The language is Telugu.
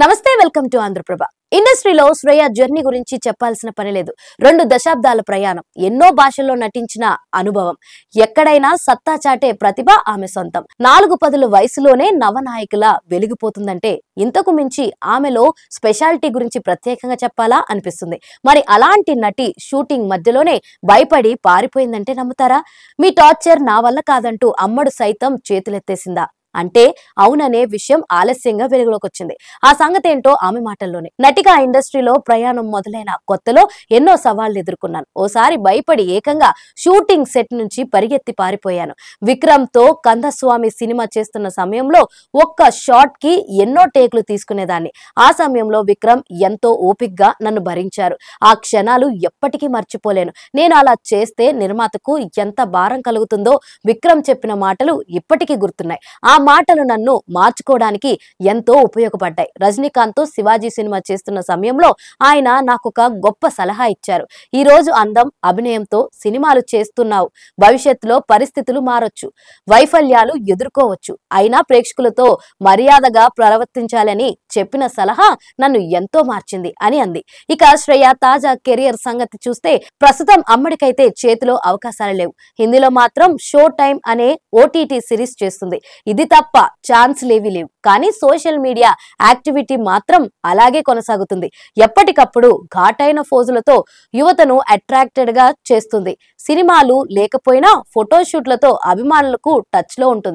నమస్తే వెల్కమ్ టు ఆంధ్రప్రభ ఇండస్ట్రీలో శ్రేయ జర్నీ గురించి చెప్పాల్సిన పని లేదు రెండు దశాబ్దాల ప్రయాణం ఎన్నో భాషల్లో నటించిన అనుభవం ఎక్కడైనా సత్తా చాటే ప్రతిభ ఆమె సొంతం నాలుగు పదుల వయసులోనే నవనాయకులా వెలిగిపోతుందంటే ఇంతకు మించి ఆమెలో స్పెషాలిటీ గురించి ప్రత్యేకంగా చెప్పాలా అనిపిస్తుంది మరి అలాంటి నటి షూటింగ్ మధ్యలోనే భయపడి పారిపోయిందంటే నమ్ముతారా మీ టార్చర్ నా వల్ల కాదంటూ అమ్మడు సైతం చేతులెత్తేసిందా అంటే అవుననే విషయం ఆలస్యంగా వెలుగులోకి వచ్చింది ఆ సంగతి ఏంటో ఆమె మాటల్లోనే నటిగా ఇండస్ట్రీలో ప్రయాణం మొదలైన కొత్తలో ఎన్నో సవాళ్లు ఎదుర్కొన్నాను ఓసారి భయపడి ఏకంగా షూటింగ్ సెట్ నుంచి పరిగెత్తి పారిపోయాను విక్రమ్ తో కందస్వామి సినిమా చేస్తున్న సమయంలో ఒక్క షాట్ కి ఎన్నో టేకులు తీసుకునేదాన్ని ఆ సమయంలో విక్రమ్ ఎంతో ఓపిక్గా నన్ను భరించారు ఆ క్షణాలు ఎప్పటికీ మర్చిపోలేను నేను అలా చేస్తే నిర్మాతకు ఎంత భారం కలుగుతుందో విక్రమ్ చెప్పిన మాటలు ఇప్పటికీ గుర్తున్నాయి ఆ మాటలు నన్ను మార్చుకోవడానికి ఎంతో ఉపయోగపడ్డాయి రజనీకాంత్ తో శివాజీ సినిమా చేస్తున్న సమయంలో ఆయన నాకు ఒక గొప్ప సలహా ఇచ్చారు ఈ రోజు అందం అభినయంతో సినిమాలు చేస్తున్నావు భవిష్యత్తులో పరిస్థితులు మారొచ్చు వైఫల్యాలు ఎదుర్కోవచ్చు అయినా ప్రేక్షకులతో మర్యాదగా ప్రవర్తించాలని చెప్పిన సలహా నన్ను ఎంతో మార్చింది అని అంది ఇక శ్రేయ తాజా కెరియర్ సంగతి చూస్తే ప్రస్తుతం అమ్మడికైతే చేతిలో అవకాశాలు లేవు హిందీలో మాత్రం షో టైం అనే ఓటీటీ సిరీస్ చేస్తుంది ఇది తప్ప ఛాన్స్ లేవి లేవు కానీ సోషల్ మీడియా యాక్టివిటీ మాత్రం అలాగే కొనసాగుతుంది ఎప్పటికప్పుడు ఘాటైన ఫోజులతో యువతను అట్రాక్టెడ్ గా చేస్తుంది సినిమాలు లేకపోయినా ఫోటోషూట్లతో అభిమానులకు టచ్ లో ఉంటుంది